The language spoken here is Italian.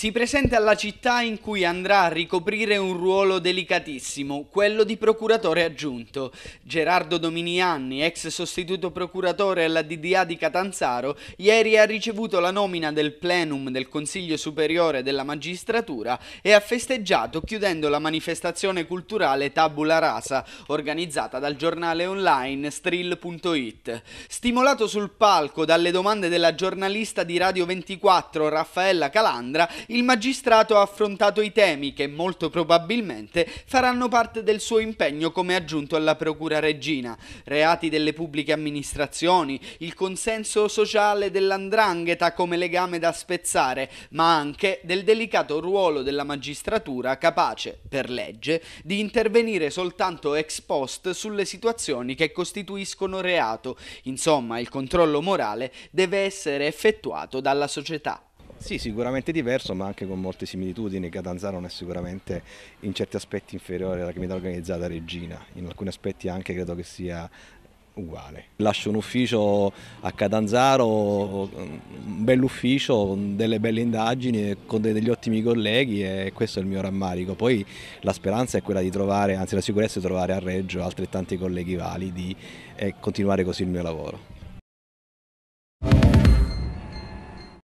Si presenta alla città in cui andrà a ricoprire un ruolo delicatissimo, quello di procuratore aggiunto. Gerardo Dominianni, ex sostituto procuratore alla DDA di Catanzaro, ieri ha ricevuto la nomina del plenum del Consiglio Superiore della Magistratura e ha festeggiato chiudendo la manifestazione culturale Tabula Rasa, organizzata dal giornale online Strill.it. Stimolato sul palco dalle domande della giornalista di Radio 24 Raffaella Calandra, il magistrato ha affrontato i temi che molto probabilmente faranno parte del suo impegno come aggiunto alla Procura Regina, reati delle pubbliche amministrazioni, il consenso sociale dell'andrangheta come legame da spezzare, ma anche del delicato ruolo della magistratura capace, per legge, di intervenire soltanto ex post sulle situazioni che costituiscono reato. Insomma, il controllo morale deve essere effettuato dalla società. Sì, sicuramente diverso, ma anche con molte similitudini. Catanzaro non è sicuramente in certi aspetti inferiore alla criminalità organizzata Regina, in alcuni aspetti anche credo che sia uguale. Lascio un ufficio a Catanzaro, un bel ufficio, delle belle indagini, con degli ottimi colleghi e questo è il mio rammarico. Poi la speranza è quella di trovare, anzi la sicurezza è trovare a Reggio altrettanti colleghi validi e continuare così il mio lavoro.